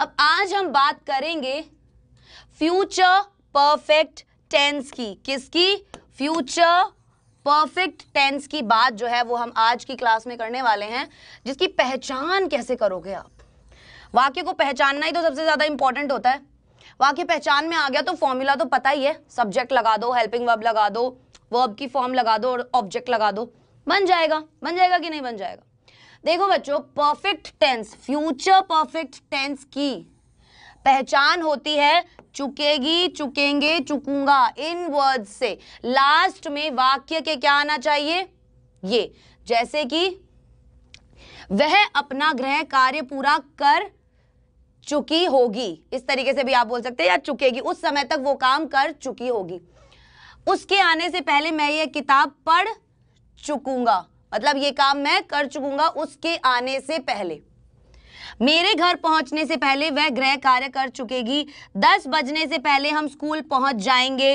अब आज हम बात करेंगे फ्यूचर परफेक्ट टेंस की किसकी फ्यूचर परफेक्ट टेंस की बात जो है वो हम आज की क्लास में करने वाले हैं जिसकी पहचान कैसे करोगे आप वाक्य को पहचानना ही तो सबसे ज़्यादा इंपॉर्टेंट होता है वाक्य पहचान में आ गया तो फॉर्मूला तो पता ही है सब्जेक्ट लगा दो हेल्पिंग वर्ब लगा दो वर्ब की फॉर्म लगा दो और ऑब्जेक्ट लगा दो बन जाएगा बन जाएगा कि नहीं बन जाएगा देखो बच्चों perfect tense future perfect tense की पहचान होती है चुकेगी चुकेंगे चुकूंगा इन वर्ड्स से लास्ट में वाक्य के क्या आना चाहिए ये जैसे कि वह अपना ग्रह कार्य पूरा कर चुकी होगी इस तरीके से भी आप बोल सकते हैं या चुकेगी उस समय तक वो काम कर चुकी होगी उसके आने से पहले मैं ये किताब पढ़ चुकूंगा मतलब ये काम मैं कर चुकूंगा उसके आने से पहले मेरे घर पहुंचने से पहले वह गृह कार्य कर चुकेगी दस बजने से पहले हम स्कूल पहुंच जाएंगे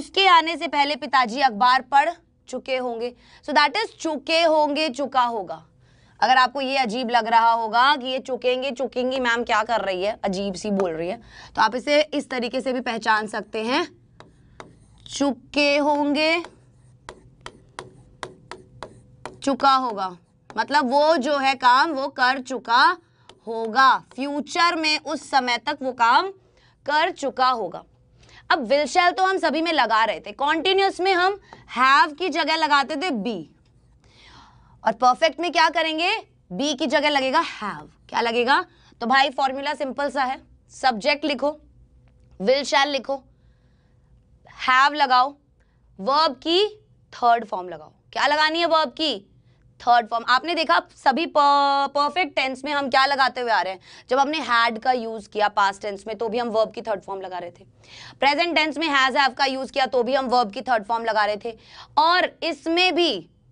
उसके आने से पहले पिताजी अखबार पढ़ चुके होंगे सो दैट इज चुके होंगे चुका होगा अगर आपको ये अजीब लग रहा होगा कि ये चुकेंगे चुकेंगी मैम क्या कर रही है अजीब सी बोल रही है तो आप इसे इस तरीके से भी पहचान सकते हैं चुके होंगे चुका होगा मतलब वो जो है काम वो कर चुका होगा फ्यूचर में उस समय तक वो काम कर चुका होगा अब विल तो हम सभी में लगा रहे थे कॉन्टिन्यूस में हम हैव की जगह लगाते थे बी और परफेक्ट में क्या करेंगे बी की जगह लगेगा हैव क्या लगेगा तो भाई फॉर्मूला सिंपल सा है सब्जेक्ट लिखो विल शैल लिखो हैव लगाओ वर्ब की थर्ड फॉर्म लगाओ क्या लगानी है वर्ब की थर्ड फॉर्म आपने देखा सभी परफेक्ट टेंस में हम क्या लगाते हुए आ रहे हैं जब हमने हैड का यूज़ किया पास्ट टेंस में तो भी हम वर्ब की थर्ड फॉर्म लगा रहे थे प्रेजेंट टेंस में हैज़ हैव का यूज़ किया तो भी हम वर्ब की थर्ड फॉर्म लगा रहे थे और इसमें भी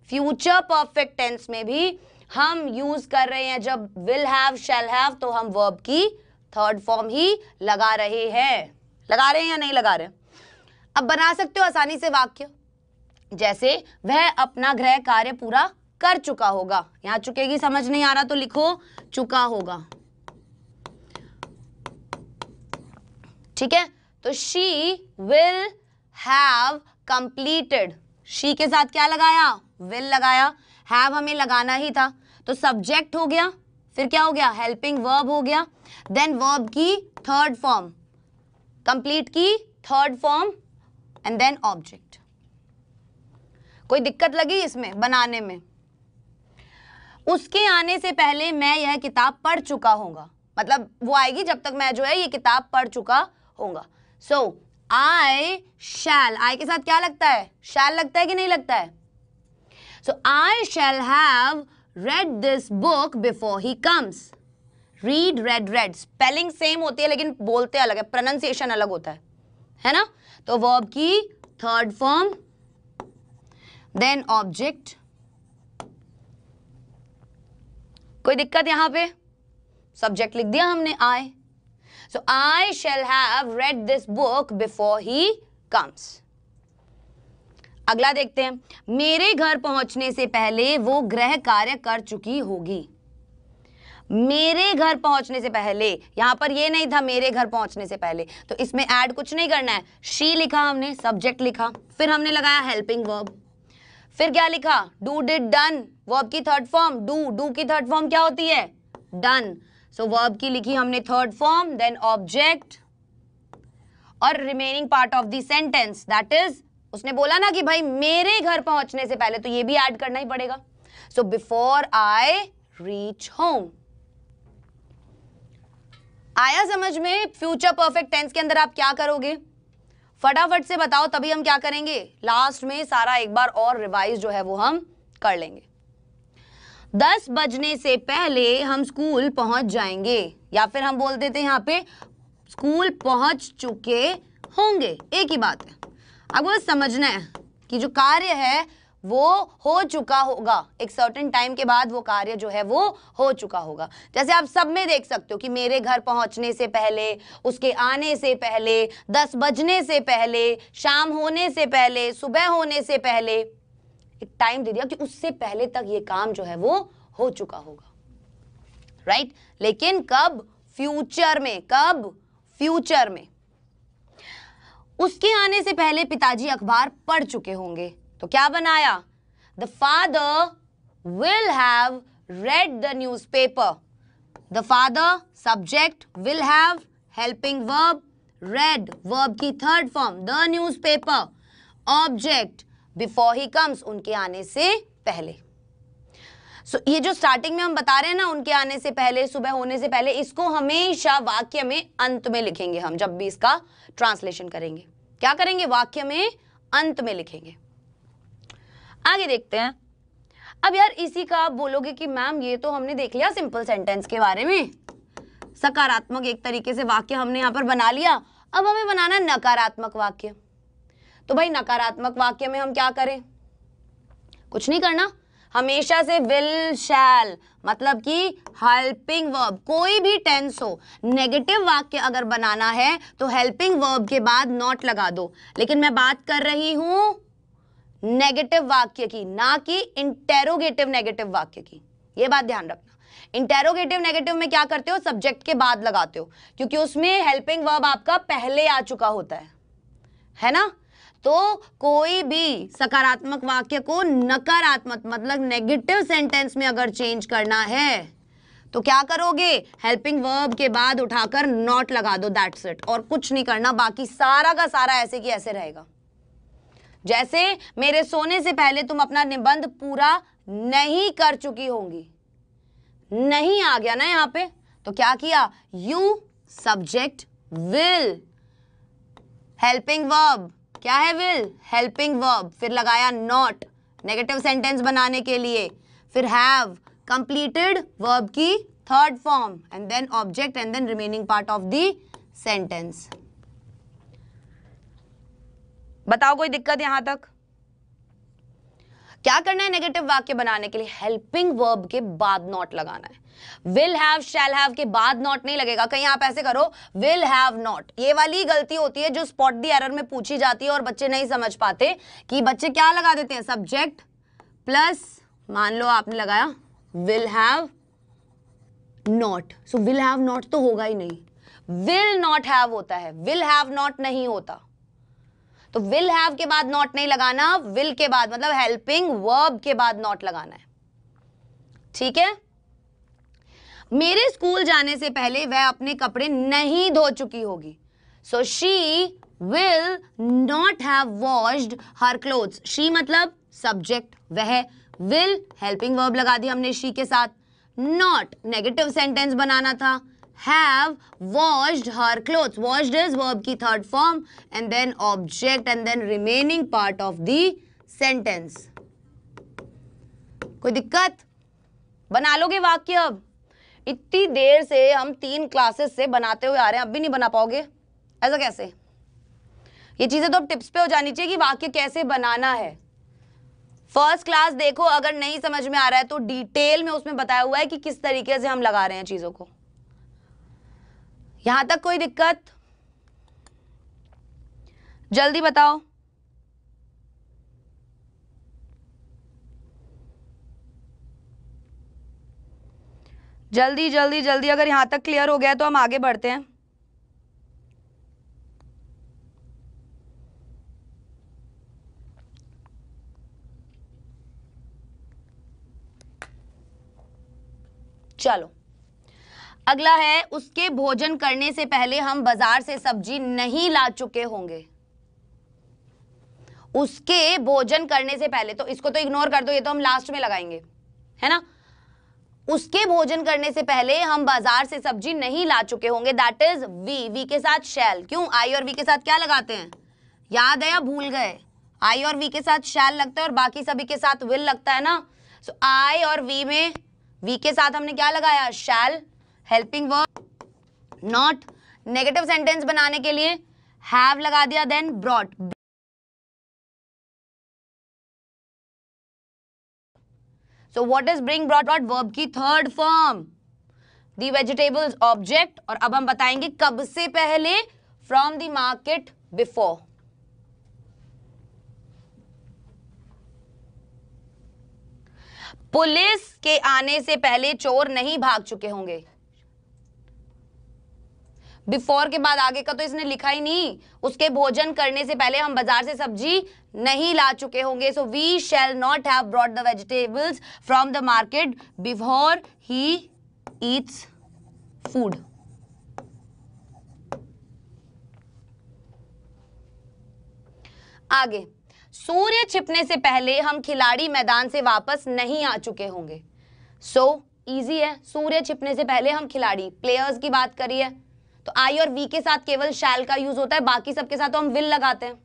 फ्यूचर परफेक्ट टेंस में भी हम यूज़ कर रहे हैं जब विल हैव शेल हैव तो हम वर्ब की थर्ड फॉर्म ही लगा रहे हैं लगा रहे हैं या नहीं लगा रहे अब बना सकते हो आसानी से वाक्य जैसे वह अपना गृह कार्य पूरा कर चुका होगा यहां चुकेगी समझ नहीं आ रहा तो लिखो चुका होगा ठीक है तो she will have completed she के साथ क्या लगाया विल लगाया हैव हमें लगाना ही था तो सब्जेक्ट हो गया फिर क्या हो गया हेल्पिंग वर्ब हो गया देन वर्ब की थर्ड फॉर्म कंप्लीट की third form and then object कोई दिक्कत लगी इसमें बनाने में उसके आने से पहले मैं यह किताब पढ़ चुका होगा मतलब वो आएगी जब तक मैं जो है ये किताब पढ़ चुका होगा सो आई शैल आई के साथ क्या लगता है शैल लगता है कि नहीं लगता है so I shall have read this book before he comes read read read spelling same होती है लेकिन बोलते अलग है प्रोनाउंसिएशन अलग होता है है ना तो वर्ब की थर्ड फॉर्म देन ऑब्जेक्ट कोई दिक्कत यहां पे सब्जेक्ट लिख दिया हमने I so I shall have read this book before he comes अगला देखते हैं मेरे घर पहुंचने से पहले वो गृह कार्य कर चुकी होगी मेरे घर पहुंचने से पहले यहां पर ये नहीं था मेरे घर पहुंचने से पहले तो इसमें ऐड कुछ नहीं करना है शी लिखा हमने सब्जेक्ट लिखा फिर हमने लगाया हेल्पिंग वर्ब फिर क्या लिखा डू डिड डन वर्ब की थर्ड फॉर्म डू डू की थर्ड फॉर्म क्या होती है डन सो वर्ब की लिखी हमने थर्ड फॉर्म देन ऑब्जेक्ट और remaining part of sentence sentence that is उसने बोला ना कि भाई मेरे घर पहुंचने से पहले तो ये भी ऐड करना ही पड़ेगा so before I reach home आया समझ में फ्यूचर परफेक्ट टेंस के अंदर आप क्या करोगे फटाफट से बताओ तभी हम क्या करेंगे लास्ट में सारा एक बार और रिवाइज जो है वो हम कर लेंगे दस बजने से पहले हम स्कूल पहुंच जाएंगे या फिर हम बोल देते हैं यहाँ पे स्कूल पहुंच चुके होंगे एक ही बात है आपको समझना है कि जो कार्य है वो हो चुका होगा एक सर्टन टाइम के बाद वो कार्य जो है वो हो चुका होगा जैसे आप सब में देख सकते हो कि मेरे घर पहुंचने से पहले उसके आने से पहले दस बजने से पहले शाम होने से पहले सुबह होने से पहले एक टाइम दे दिया कि उससे पहले तक ये काम जो है वो हो चुका होगा राइट right? लेकिन कब फ्यूचर में कब फ्यूचर में उसके आने से पहले पिताजी अखबार पढ़ चुके होंगे तो क्या बनाया the father will have read the newspaper the father subject will have helping verb read verb की third form the newspaper object before he comes उनके आने से पहले सो so, ये जो स्टार्टिंग में हम बता रहे हैं ना उनके आने से पहले सुबह होने से पहले इसको हमेशा वाक्य में अंत में लिखेंगे हम जब भी इसका ट्रांसलेशन करेंगे क्या करेंगे वाक्य में अंत में लिखेंगे आगे देखते हैं अब यार इसी का आप बोलोगे कि मैम ये तो हमने देख लिया सिंपल सेंटेंस के बारे में सकारात्मक एक तरीके से वाक्य हमने यहाँ पर बना लिया अब हमें बनाना नकारात्मक वाक्य तो भाई नकारात्मक वाक्य में हम क्या करें कुछ नहीं करना हमेशा से विल शैल मतलब कि हेल्पिंग वर्ब कोई भी टेंस हो नेगेटिव वाक्य अगर बनाना है तो हेल्पिंग वर्ब के बाद नॉट लगा दो लेकिन मैं बात कर रही हूं नेगेटिव वाक्य की ना कि इंटेरोगेटिव नेगेटिव वाक्य की ये बात ध्यान रखना इंटेरोगेटिव नेगेटिव में क्या करते हो सब्जेक्ट के बाद लगाते हो क्योंकि उसमें हेल्पिंग वर्ब आपका पहले आ चुका होता है है ना तो कोई भी सकारात्मक वाक्य को नकारात्मक मतलब नेगेटिव सेंटेंस में अगर चेंज करना है तो क्या करोगे हेल्पिंग वर्ब के बाद उठाकर नॉट लगा दो दैट्स इट और कुछ नहीं करना बाकी सारा का सारा ऐसे की ऐसे रहेगा जैसे मेरे सोने से पहले तुम अपना निबंध पूरा नहीं कर चुकी होंगी नहीं आ गया ना यहां पे तो क्या किया you subject will helping verb क्या है विल हेल्पिंग वर्ब फिर लगाया नॉट नेगेटिव सेंटेंस बनाने के लिए फिर हैव कंप्लीटेड वर्ब की third form and then object and then remaining part of the sentence बताओ कोई दिक्कत यहां तक क्या करना है नेगेटिव वाक्य बनाने के लिए हेल्पिंग वर्ब के बाद नॉट लगाना है विल हैव शैल हैव के बाद नॉट नहीं लगेगा कहीं आप ऐसे करो विल हैव नॉट ये वाली गलती होती है जो स्पॉट दी एरर में पूछी जाती है और बच्चे नहीं समझ पाते कि बच्चे क्या लगा देते हैं सब्जेक्ट प्लस मान लो आपने लगाया will have not so will have not तो होगा ही नहीं विल नॉट हैव होता है विल हैव नॉट नहीं होता तो विल हैव के बाद नॉट नहीं लगाना विल के बाद मतलब हेल्पिंग वर्ब के बाद नॉट लगाना है ठीक है मेरे स्कूल जाने से पहले वह अपने कपड़े नहीं धो चुकी होगी so she will not have washed her clothes she मतलब सब्जेक्ट वह विल हेल्पिंग वर्ब लगा दी हमने शी के साथ नॉट नेगेटिव सेंटेंस बनाना था have washed her cloth washed is verb की third form and then object and then remaining part of the sentence कोई दिक्कत बना लोगे वाक्य अब इतनी देर से हम तीन क्लासेस से बनाते हुए आ रहे हैं अब भी नहीं बना पाओगे ऐसा कैसे ये चीज़ें तो अब टिप्स पे हो जानी चाहिए कि वाक्य कैसे बनाना है फर्स्ट क्लास देखो अगर नहीं समझ में आ रहा है तो डिटेल में उसमें बताया हुआ है कि किस तरीके से हम लगा रहे हैं चीज़ों को यहां तक कोई दिक्कत जल्दी बताओ जल्दी जल्दी जल्दी अगर यहां तक क्लियर हो गया तो हम आगे बढ़ते हैं चलो अगला है उसके भोजन करने से पहले हम बाजार से सब्जी नहीं ला चुके होंगे उसके भोजन करने से पहले तो इसको तो इग्नोर कर दो ये तो हम लास्ट में लगाएंगे है ना उसके भोजन करने से पहले हम बाजार से सब्जी नहीं ला चुके होंगे दैट इज वी वी के साथ शैल क्यों आई और वी के साथ क्या लगाते हैं याद है या भूल गए आई और वी के साथ शैल लगता है और बाकी सभी के साथ विल लगता है ना सो so, आई और वी में वी के साथ हमने क्या लगाया shall helping verb not negative sentence बनाने के लिए हैव लगा दिया then brought so what is bring brought brought verb की third form the vegetables object और अब हम बताएंगे कब से पहले from the market before police के आने से पहले चोर नहीं भाग चुके होंगे बिफोर के बाद आगे का तो इसने लिखा ही नहीं उसके भोजन करने से पहले हम बाजार से सब्जी नहीं ला चुके होंगे so we shall not have brought the vegetables from the market before he eats food आगे सूर्य छिपने से पहले हम खिलाड़ी मैदान से वापस नहीं आ चुके होंगे सो so, इजी है सूर्य छिपने से पहले हम खिलाड़ी प्लेयर्स की बात करिए तो आई और वी के साथ केवल शैल का यूज होता है बाकी सबके साथ तो हम विल लगाते हैं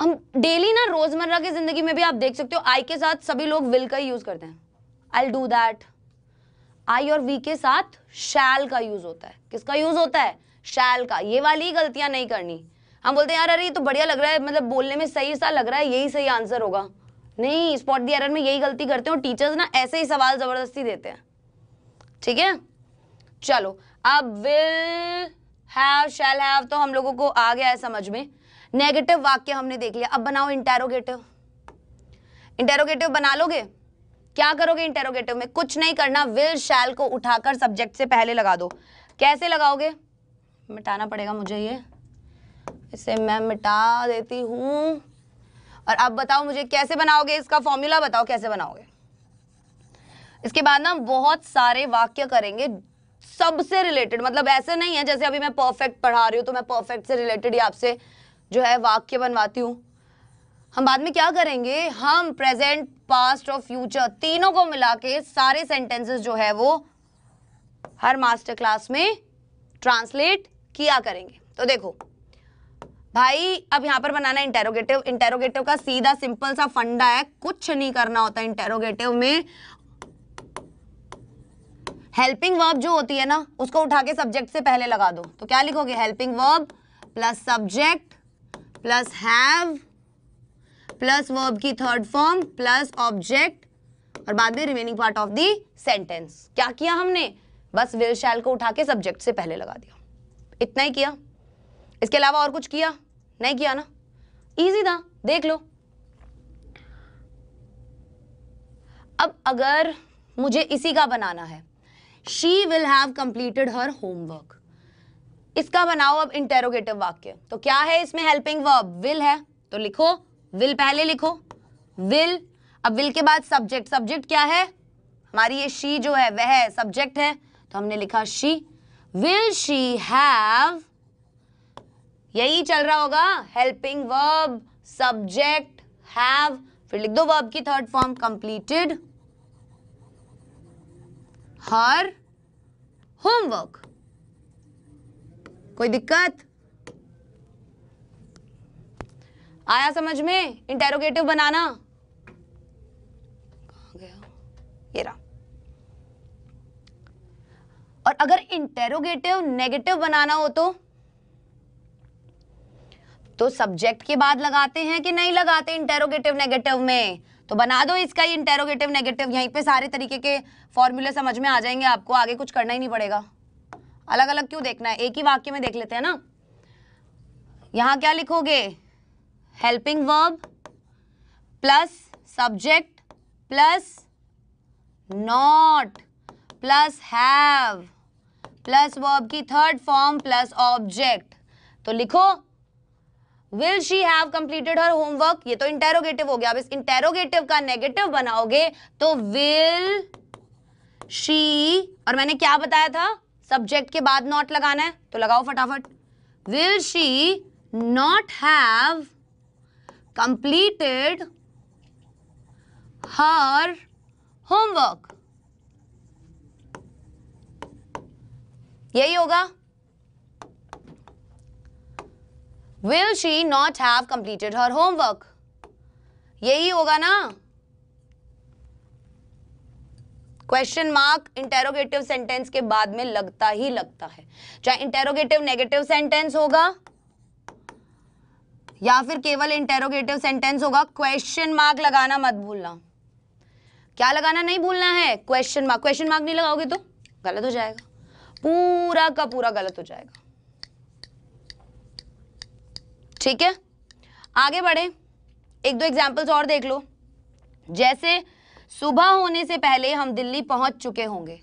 हम डेली ना रोजमर्रा की जिंदगी में भी आप देख सकते हो आई के साथ सभी लोग विल का ही यूज करते हैं आई डू दैट आई और वी के साथ शैल का यूज होता है किसका यूज होता है शैल का ये वाली गलतियां नहीं करनी हम बोलते हैं यार अरे ये तो बढ़िया लग रहा है मतलब बोलने में सही सा लग रहा है यही सही आंसर होगा नहीं स्पॉट दी एरर में यही गलती करते हैं और टीचर्स ना ऐसे ही सवाल जबरदस्ती देते हैं ठीक है चलो अब विल हैव शैल हैव तो हम लोगों को आ गया है समझ में नेगेटिव वाक्य हमने देख लिया अब बनाओ इंटेरोगेटिव इंटेरोगेटिव बना लोगे क्या करोगे इंटेरोगेटिव में कुछ नहीं करना विल शैल को उठाकर सब्जेक्ट से पहले लगा दो कैसे लगाओगे मिटाना पड़ेगा मुझे ये इसे मैं मिटा देती हूँ और अब बताओ मुझे कैसे बनाओगे इसका फॉर्मूला बताओ कैसे बनाओगे इसके बाद ना बहुत सारे वाक्य करेंगे सबसे रिलेटेड मतलब ऐसे नहीं है जैसे अभी मैं परफेक्ट पढ़ा रही हूँ तो मैं परफेक्ट से रिलेटेड ही आपसे जो है वाक्य बनवाती हूँ हम बाद में क्या करेंगे हम प्रेजेंट पास्ट और फ्यूचर तीनों को मिला के सारे सेंटेंसेस जो है वो हर मास्टर क्लास में ट्रांसलेट किया करेंगे तो देखो भाई अब यहाँ पर बनाना इंटेरोगेटिव इंटेरोगेटिव का सीधा सिंपल सा फंडा है कुछ नहीं करना होता इंटेरोगेटिव में हेल्पिंग वर्ब जो होती है ना उसको उठा के सब्जेक्ट से पहले लगा दो तो क्या लिखोगे helping verb plus subject plus have plus verb की थर्ड फॉर्म प्लस ऑब्जेक्ट और बाद में remaining part of the sentence क्या किया हमने बस विल शैल को उठा के सब्जेक्ट से पहले लगा दिया इतना ही किया इसके अलावा और कुछ किया नहीं किया ना इजी था देख लो अब अगर मुझे इसी का बनाना है she will have completed her homework इसका बनाओ अब इंटेरोगेटिव वाक्य तो क्या है इसमें हेल्पिंग वर्ब विल है तो लिखो विल पहले लिखो विल अब विल के बाद सब्जेक्ट सब्जेक्ट क्या है हमारी ये शी जो है वह है सब्जेक्ट है तो हमने लिखा शी विल शी हैव यही चल रहा होगा हेल्पिंग वर्ब सब्जेक्ट हैव फिर लिख दो वर्ब की third form completed her homework कोई दिक्कत आया समझ में इंटेरोगेटिव बनाना कहा गया ये रहा और अगर इंटेरोगेटिव नेगेटिव बनाना हो तो तो सब्जेक्ट के बाद लगाते हैं कि नहीं लगाते इंटेरोगेटिव नेगेटिव में तो बना दो इसका इंटेरोगेटिव नेगेटिव यहीं पे सारे तरीके के फॉर्मूले समझ में आ जाएंगे आपको आगे कुछ करना ही नहीं पड़ेगा अलग अलग क्यों देखना है एक ही वाक्य में देख लेते हैं ना यहां क्या लिखोगे helping verb plus subject plus not plus have plus verb की थर्ड फॉर्म प्लस ऑब्जेक्ट तो लिखो will she have completed her homework ये तो इंटेरोगेटिव हो गया अब इस इंटेरोगेटिव का नेगेटिव बनाओगे तो विल शी और मैंने क्या बताया था सब्जेक्ट के बाद नॉट लगाना है तो लगाओ फटाफट will she not have completed her homework यही होगा will she not have completed her homework यही होगा ना क्वेश्चन मार्क इंटेरोगेटिव सेंटेंस के बाद में लगता ही लगता है चाहे इंटेरोगेटिव नेगेटिव सेंटेंस होगा या फिर केवल इंटेरोगेटिव सेंटेंस होगा क्वेश्चन मार्क लगाना मत भूलना क्या लगाना नहीं भूलना है क्वेश्चन मार्क क्वेश्चन मार्क नहीं लगाओगे तो गलत हो जाएगा पूरा का पूरा गलत हो जाएगा ठीक है आगे बढ़े एक दो एग्जाम्पल्स और देख लो जैसे सुबह होने से पहले हम दिल्ली पहुंच चुके होंगे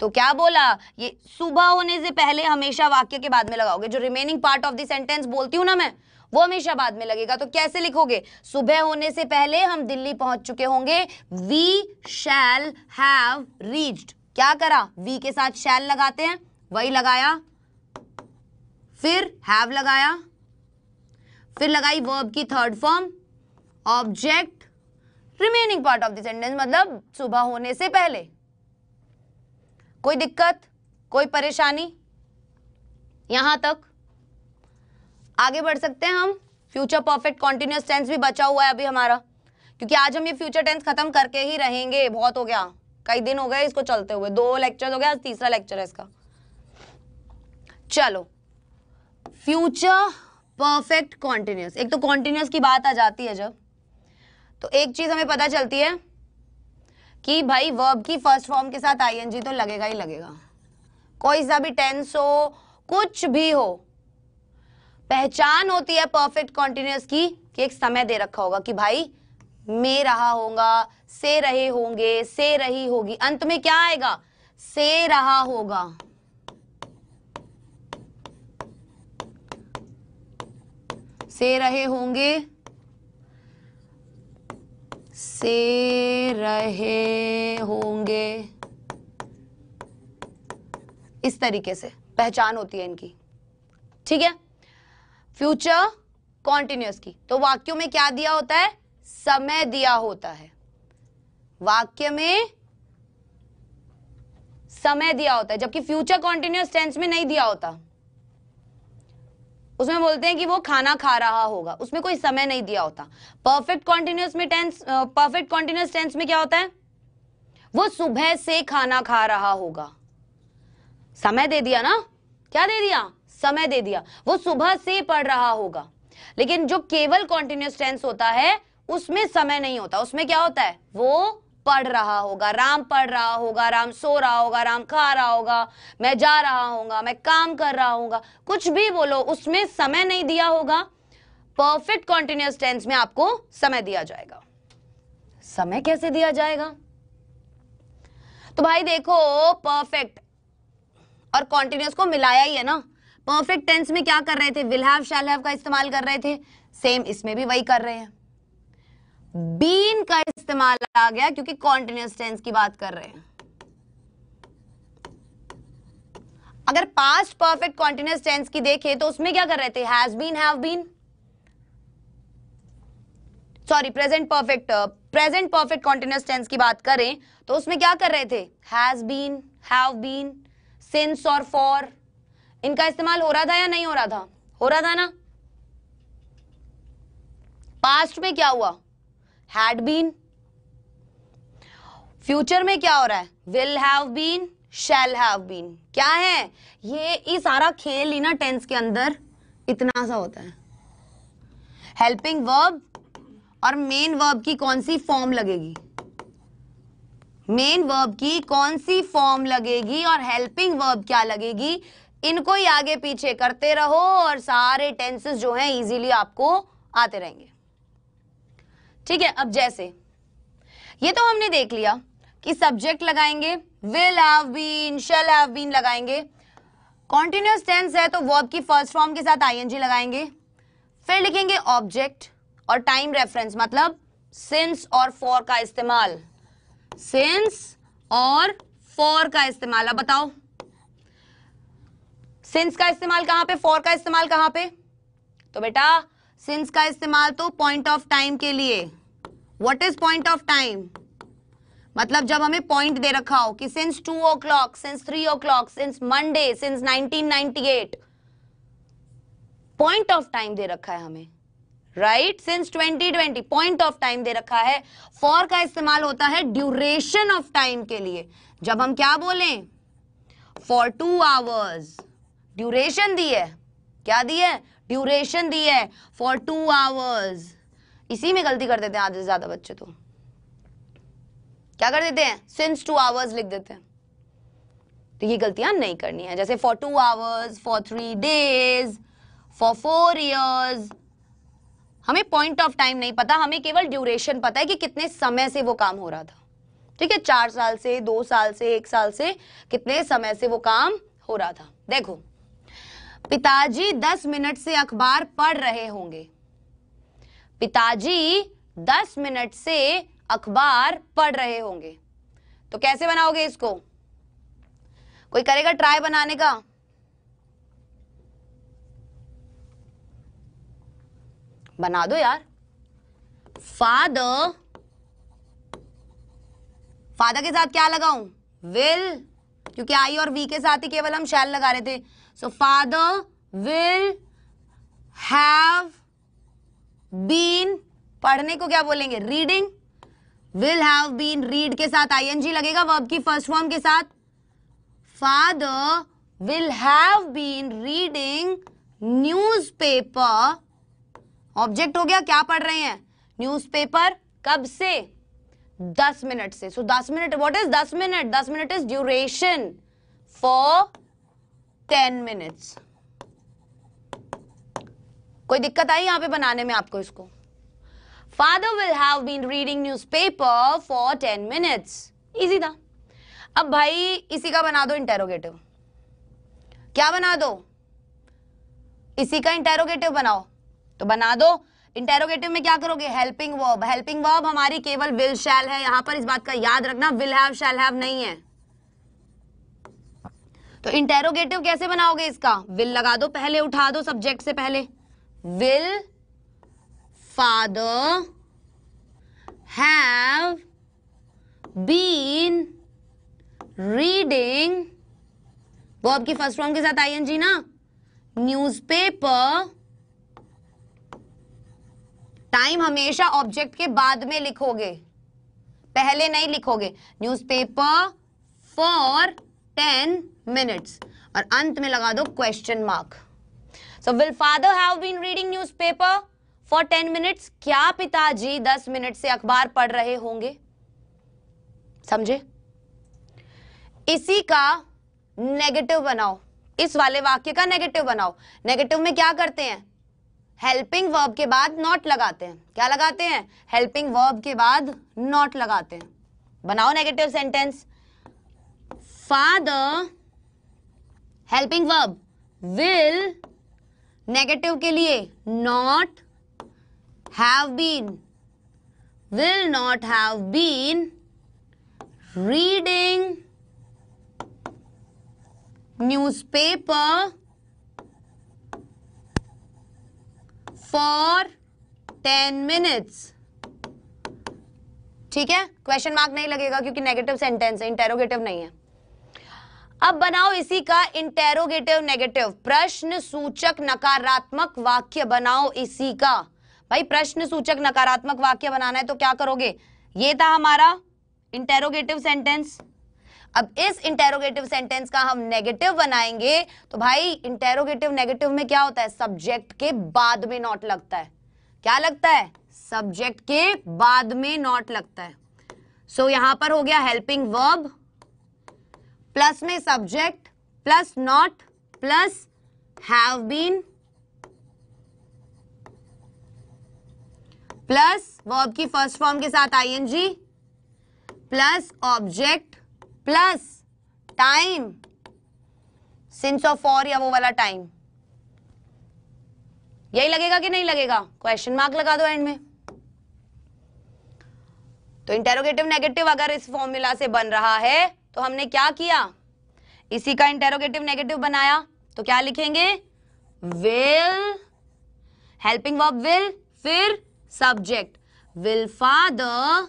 तो क्या बोला ये सुबह होने से पहले हमेशा वाक्य के बाद में लगाओगे जो remaining part of the sentence बोलती हूँ ना मैं वो हमेशा बाद में लगेगा तो कैसे लिखोगे सुबह होने से पहले हम दिल्ली पहुंच चुके होंगे वी शैल हैव रीच्ड क्या करा वी के साथ शैल लगाते हैं वही लगाया फिर हैव लगाया फिर लगाई वर्ब की third form object remaining part of the sentence मतलब सुबह होने से पहले कोई दिक्कत कोई परेशानी यहां तक आगे बढ़ सकते हैं हम फ्यूचर परफेक्ट कॉन्टिन्यूस टेंस भी बचा हुआ है अभी हमारा क्योंकि आज हम ये फ्यूचर टेंस खत्म करके ही रहेंगे बहुत हो गया कई दिन हो गए इसको चलते हुए दो लेक्चर हो गया आज तीसरा लेक्चर है इसका चलो फ्यूचर परफेक्ट कॉन्टिन्यूस एक तो कॉन्टिन्यूस की बात आ जाती है जब तो एक चीज हमें पता चलती है कि भाई वर्ब की फर्स्ट फॉर्म के साथ आईएनजी तो लगेगा ही लगेगा कोई सा भी टेंस हो कुछ भी हो पहचान होती है परफेक्ट कॉन्टिन्यूस की कि एक समय दे रखा होगा कि भाई में रहा होगा से रहे होंगे से रही होगी अंत में क्या आएगा से रहा होगा से रहे होंगे से रहे होंगे इस तरीके से पहचान होती है इनकी ठीक है फ्यूचर कॉन्टिन्यूस की तो वाक्यों में क्या दिया होता है समय दिया होता है वाक्य में समय दिया होता है जबकि फ्यूचर कॉन्टिन्यूस टेंस में नहीं दिया होता उसमें बोलते हैं कि वो खाना खा रहा होगा उसमें कोई समय नहीं दिया होता परफेक्ट कॉन्टिन्यूस में टेंस परफेक्ट कॉन्टिन्यूस टेंस में क्या होता है वो सुबह से खाना खा रहा होगा समय दे दिया ना क्या दे दिया समय दे दिया वो सुबह से पढ़ रहा होगा लेकिन जो केवल कॉन्टिन्यूस टेंस होता है उसमें समय नहीं होता उसमें क्या होता है वो पढ़ रहा होगा राम पढ़ रहा होगा राम सो रहा होगा राम खा रहा होगा मैं जा रहा होगा मैं काम कर रहा होगा कुछ भी बोलो उसमें समय नहीं दिया होगा परफेक्ट कॉन्टिन्यूस टेंस में आपको समय दिया जाएगा समय कैसे दिया जाएगा तो भाई देखो परफेक्ट और कॉन्टिन्यूस को मिलाया ही है ना परफेक्ट टेंस में क्या कर रहे थे विल हैव शैल हैव का इस्तेमाल कर रहे थे सेम इसमें भी वही कर रहे हैं बीन का इस्तेमाल आ गया क्योंकि कॉन्टिन्यूस टेंस की बात कर रहे हैं अगर पास्ट परफेक्ट कॉन्टिन्यूस टेंस की देखें तो उसमें क्या कर रहे थे has been have been sorry present perfect present perfect continuous tense की बात करें तो उसमें क्या कर रहे थे has been have been since और फॉर इनका इस्तेमाल हो रहा था या नहीं हो रहा था हो रहा था ना पास्ट में क्या हुआ हैड बीन फ्यूचर में क्या हो रहा है will have been shall have been क्या है ये ये सारा खेल ही ना टेंस के अंदर इतना सा होता है हेल्पिंग वर्ब और मेन वर्ब की कौन सी फॉर्म लगेगी मेन वर्ब की कौन सी फॉर्म लगेगी और हेल्पिंग वर्ब क्या लगेगी इनको ही आगे पीछे करते रहो और सारे टेंसेस जो हैं इजीली आपको आते रहेंगे ठीक है अब जैसे ये तो हमने देख लिया कि सब्जेक्ट लगाएंगे will have been shall have been लगाएंगे कॉन्टिन्यूस टेंस है तो वर्ब की फर्स्ट फॉर्म के साथ जी लगाएंगे फिर लिखेंगे ऑब्जेक्ट और टाइम रेफरेंस मतलब सिंस और फॉर का इस्तेमाल सिंस और फॉर का इस्तेमाल अब बताओ सिंस का इस्तेमाल कहां पे फॉर का इस्तेमाल कहां पे तो बेटा सिंस का इस्तेमाल तो पॉइंट ऑफ टाइम के लिए what is point of time मतलब जब हमें पॉइंट दे रखा हो कि since two o'clock since three o'clock since Monday since 1998 point of time दे रखा है हमें right since 2020 point of time दे रखा है फॉर का इस्तेमाल होता है ड्यूरेशन ऑफ टाइम के लिए जब हम क्या बोले फॉर टू आवर्स ड्यूरेशन दी है क्या दी है ड्यूरेशन दी है फॉर टू आवर्स इसी में गलती कर देते हैं आधे से ज्यादा बच्चे तो क्या कर देते हैं सिंस टू आवर्स लिख देते हैं तो ये गलतियां नहीं करनी है जैसे for two hours for three days for four years हमें पॉइंट ऑफ टाइम नहीं पता हमें केवल ड्यूरेशन पता है कि कितने समय से वो काम हो रहा था ठीक है चार साल से दो साल से एक साल से कितने समय से वो काम हो रहा था देखो पिताजी दस मिनट से अखबार पढ़ रहे होंगे पिताजी दस मिनट से अखबार पढ़ रहे होंगे तो कैसे बनाओगे इसको कोई करेगा ट्राई बनाने का बना दो यार फादर फादर के साथ क्या लगाऊं विल क्योंकि आई और वी के साथ ही केवल हम शैल लगा रहे थे So father will have been पढ़ने को क्या बोलेंगे reading will have been read के साथ एनजी लगेगा वर्ब की फर्स्ट फॉर्म के साथ father will have been reading newspaper object हो गया क्या पढ़ रहे हैं न्यूज पेपर कब से दस मिनट से सो दस मिनट वॉट इज दस मिनट दस minute is duration for ten minutes कोई दिक्कत आई यहां पे बनाने में आपको इसको father will have been reading newspaper for ten minutes easy था अब भाई इसी का बना दो इंटेरोगेटिव क्या बना दो इसी का इंटेरोगेटिव बनाओ तो बना दो इंटेरोगेटिव में क्या करोगे हेल्पिंग वर्ब हेल्पिंग वर्ब हमारी केवल विल शैल है यहां पर इस बात का याद रखना विल हैव शैल हैव नहीं है तो इंटेरोगेटिव कैसे बनाओगे इसका विल लगा दो पहले उठा दो सब्जेक्ट से पहले will father have been reading वो आपकी फर्स्ट फॉर्म के साथ आई एन जी ना पेपर टाइम हमेशा ऑब्जेक्ट के बाद में लिखोगे पहले नहीं लिखोगे newspaper for ten minutes और अंत में लगा दो question mark so will father have been reading newspaper for ten minutes क्या पिताजी दस मिनट से अखबार पढ़ रहे होंगे समझे इसी का नेगेटिव बनाओ इस वाले वाक्य का नेगेटिव बनाओ नेगेटिव में क्या करते हैं हेल्पिंग वर्ब के बाद नॉट लगाते हैं क्या लगाते हैं हेल्पिंग वर्ब के बाद नॉट लगाते हैं बनाओ negative sentence father helping verb will negative के लिए not have been will not have been reading newspaper for ten minutes ठीक है क्वेश्चन मार्क नहीं लगेगा क्योंकि नेगेटिव सेंटेंस है इंटेरोगेटिव नहीं है अब बनाओ इसी का इंटेरोगेटिव नेगेटिव प्रश्न सूचक नकारात्मक वाक्य बनाओ इसी का भाई प्रश्न सूचक नकारात्मक वाक्य बनाना है तो क्या करोगे ये था हमारा इंटेरोगेटिव सेंटेंस अब इस इंटेरोगेटिव सेंटेंस का हम नेगेटिव बनाएंगे तो भाई इंटेरोगेटिव नेगेटिव में क्या होता है सब्जेक्ट के बाद में नॉट लगता है क्या लगता है सब्जेक्ट के बाद में नॉट लगता है सो so, यहां पर हो गया हेल्पिंग वर्ब प्लस में subject plus not plus have been plus verb की फर्स्ट फॉर्म के साथ I N G plus object plus time since of for या वो वाला टाइम यही लगेगा कि नहीं लगेगा क्वेश्चन मार्क लगा दो एंड में तो इंटेरोगेटिव नेगेटिव अगर इस फॉर्मूला से बन रहा है तो हमने क्या किया इसी का इंटेरोगेटिव नेगेटिव बनाया तो क्या लिखेंगे विल हेल्पिंग वर्ब विल फिर subject will father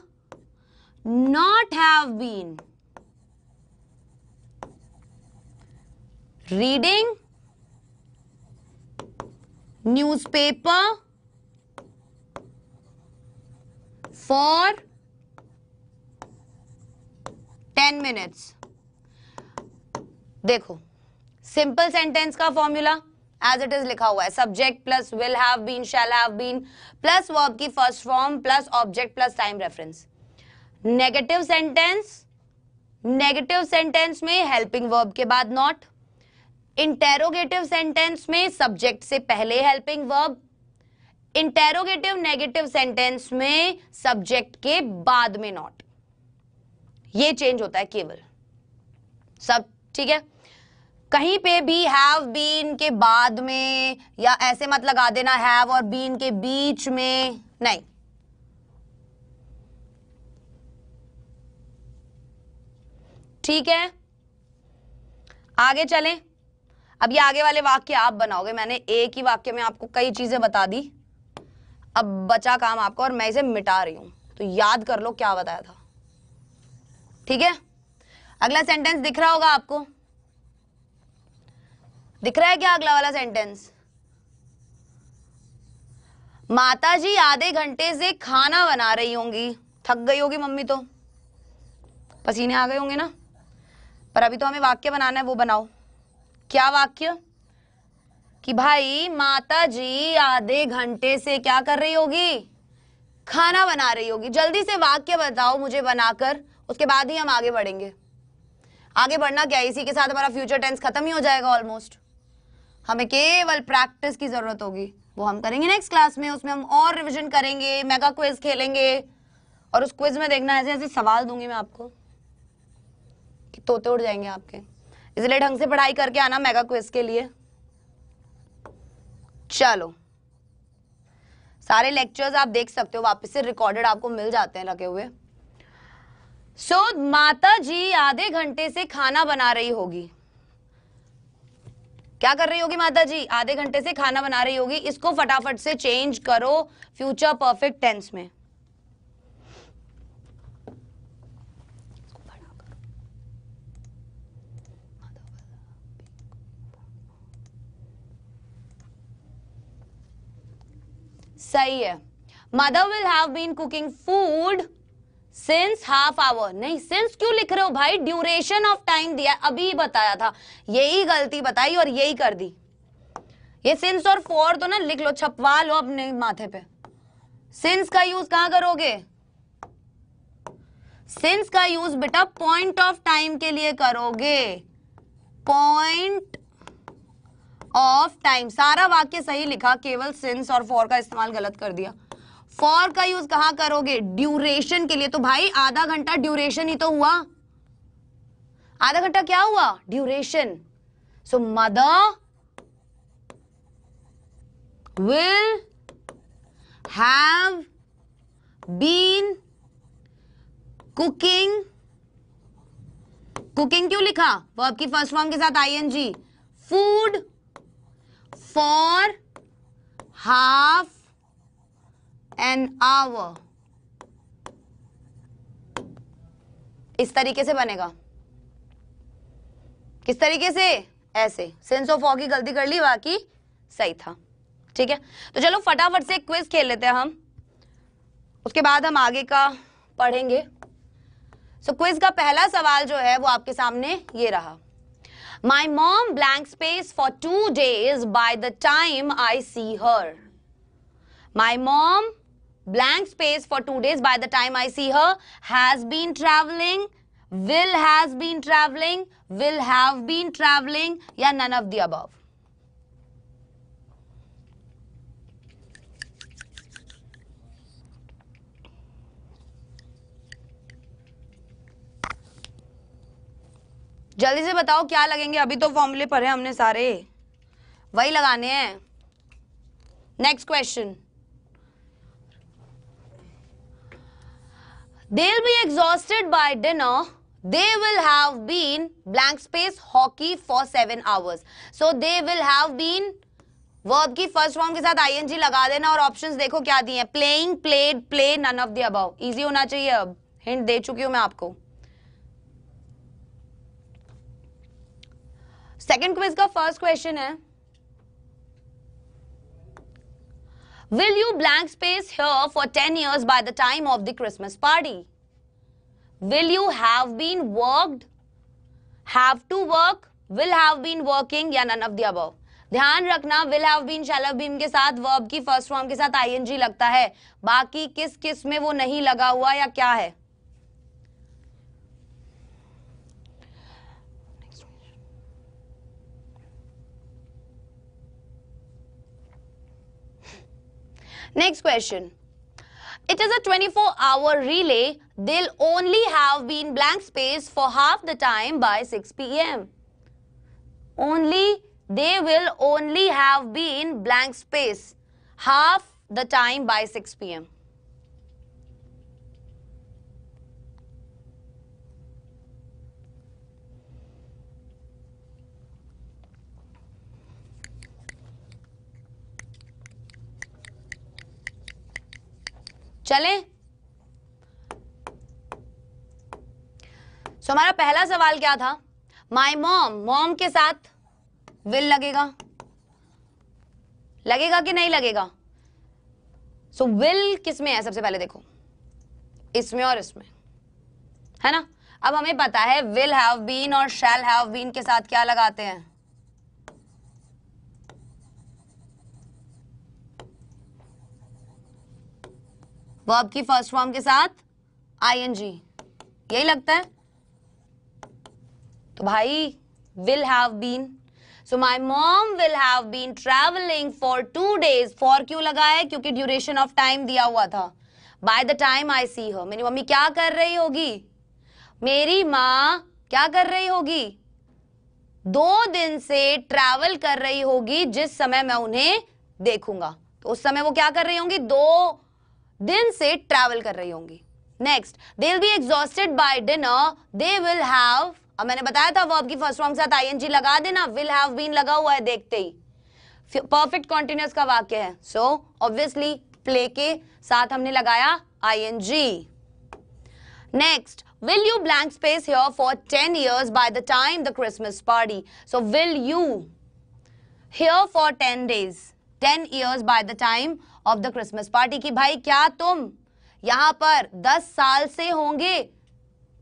not have been reading newspaper for ten minutes देखो सिंपल सेंटेंस का फॉर्मूला एज इट इज लिखा हुआ है subject plus will have been shall have been plus verb की first form plus object plus time reference negative sentence negative sentence में helping verb के बाद not interrogative sentence में subject से पहले helping verb interrogative negative sentence में subject के बाद में नॉट ये चेंज होता है केवल सब ठीक है कहीं पे भी हैव बीन के बाद में या ऐसे मत लगा देना हैव और बीन के बीच में नहीं ठीक है आगे चलें अब ये आगे वाले वाक्य आप बनाओगे मैंने एक ही वाक्य में आपको कई चीजें बता दी अब बचा काम आपको और मैं इसे मिटा रही हूं तो याद कर लो क्या बताया था ठीक है अगला सेंटेंस दिख रहा होगा आपको दिख रहा है क्या अगला वाला सेंटेंस माता जी आधे घंटे से खाना बना रही होंगी थक गई होगी मम्मी तो पसीने आ गए होंगे ना पर अभी तो हमें वाक्य बनाना है वो बनाओ क्या वाक्य कि भाई माता जी आधे घंटे से क्या कर रही होगी खाना बना रही होगी जल्दी से वाक्य बताओ मुझे बनाकर उसके बाद ही हम आगे बढ़ेंगे आगे बढ़ना क्या इसी के साथ हमारा फ्यूचर टेंस खत्म ही हो जाएगा ऑलमोस्ट हमें केवल प्रैक्टिस की जरूरत होगी वो हम करेंगे नेक्स्ट क्लास में उसमें हम और रिविजन करेंगे मेगा क्विज खेलेंगे और उस क्विज में देखना ऐसे ऐसे सवाल दूंगी मैं आपको कि तोते उड़ जाएंगे आपके इसलिए ढंग से पढ़ाई करके आना मेगा क्विज के लिए चलो सारे लेक्चर्स आप देख सकते हो वापस से रिकॉर्डेड आपको मिल जाते हैं लगे हुए सो so, माता जी आधे घंटे से खाना बना रही होगी क्या कर रही होगी माता जी आधे घंटे से खाना बना रही होगी इसको फटाफट से चेंज करो फ्यूचर परफेक्ट टेंस में सही है mother will have been cooking food since half hour नहीं सिंस क्यों लिख रहे हो भाई ड्यूरेशन ऑफ टाइम दिया अभी बताया था यही गलती बताई और यही कर दी ये सिंस और फोर तो ना लिख लो छपवा लो अपने माथे पे सिंस का यूज कहां करोगे सिंस का यूज बेटा पॉइंट ऑफ टाइम के लिए करोगे पॉइंट ऑफ टाइम सारा वाक्य सही लिखा केवल सिंस और फोर का इस्तेमाल गलत कर दिया फॉर का यूज कहां करोगे ड्यूरेशन के लिए तो भाई आधा घंटा ड्यूरेशन ही तो हुआ आधा घंटा क्या हुआ duration so mother will have been cooking cooking क्यों लिखा वो आपकी फर्स्ट फॉर्म के साथ I N G food for half an hour इस तरीके से बनेगा किस तरीके से ऐसे सेंस ऑफ ऑ की गलती कर ली बाकी सही था ठीक है तो चलो फटाफट से क्विज खेल लेते हैं हम उसके बाद हम आगे का पढ़ेंगे सो so, क्विज का पहला सवाल जो है वो आपके सामने ये रहा my mom blank space for two days by the time I see her my mom blank space for two days by the time I see her has been traveling will has been traveling will have been traveling yeah none of the above जल्दी से बताओ क्या लगेंगे अभी तो फॉर्मूले पर है हमने सारे वही लगाने हैं next question They'll be exhausted by dinner. They will have been blank space hockey for seven hours. So they will have been verb की फर्स्ट फॉर्म के साथ आईएनजी लगा देना और ऑप्शंस देखो क्या दिए playing played play none of the above easy होना चाहिए अब हिंट दे चुकी हूं मैं आपको सेकंड क्विज का फर्स्ट क्वेश्चन है Will you blank space here for 10 years by the time of the Christmas party? Will you have been worked? Have to work? Will have been working या none of the above? ध्यान रखना will have been shall have been के साथ verb की first form के साथ ING लगता है बाकी किस किस में वो नहीं लगा हुआ या क्या है Next question. It is a 24-hour relay. They'll only have been blank space for half the time by 6 p.m. Only, they will only have been blank space half the time by 6 p.m. चलें सो so, हमारा पहला सवाल क्या था my mom mom के साथ will लगेगा लगेगा कि नहीं लगेगा सो so, विल किसमें है सबसे पहले देखो इसमें और इसमें है ना अब हमें पता है विल हैव बीन और शैल हैव बीन के साथ क्या लगाते हैं वर्ब की फर्स्ट फॉर्म के साथ आईएनजी यही लगता है तो भाई will have been so my mom will have been travelling for two days for क्यों लगा है क्योंकि ड्यूरेशन ऑफ टाइम दिया हुआ था by the time I see her मेरी मम्मी क्या कर रही होगी मेरी माँ क्या कर रही होगी दो दिन से ट्रैवल कर रही होगी जिस समय मैं उन्हें देखूंगा तो उस समय वो क्या कर रही होंगी दो दिन से ट्रैवल कर रही होंगी next they will be exhausted by dinner they will have अब मैंने बताया था वर्ब की फर्स्ट फॉर्म साथ आईएनजी लगा देना विल हैव बीन लगा हुआ है देखते ही परफेक्ट कॉन्टिन्यूस का वाक्य है सो ऑब्वियसली प्ले के साथ हमने लगाया ING next will you blank space here for 10 years by the time the christmas party so will you here for 10 days 10 years by the time of the Christmas party कि भाई क्या तुम यहां पर 10 साल से होंगे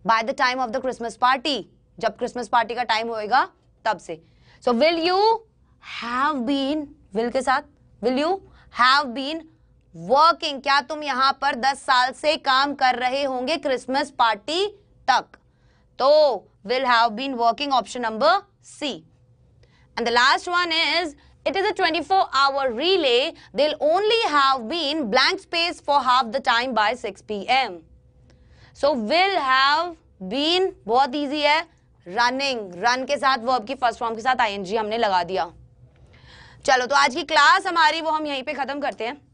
by the time of the Christmas party जब क्रिसमस पार्टी का टाइम होएगा तब से so will you have been will के साथ will you have been working क्या तुम यहां पर 10 साल से काम कर रहे होंगे क्रिसमस पार्टी तक तो will have been working option number C and the last one is it is a 24 hour relay, they'll only have been blank space for half the time by 6 pm. So will have been bahut easy hai running run ke sath verb ki first form ke sath ing humne laga diya chalo to aaj ki class hamari wo hum yahi pe khatam karte hain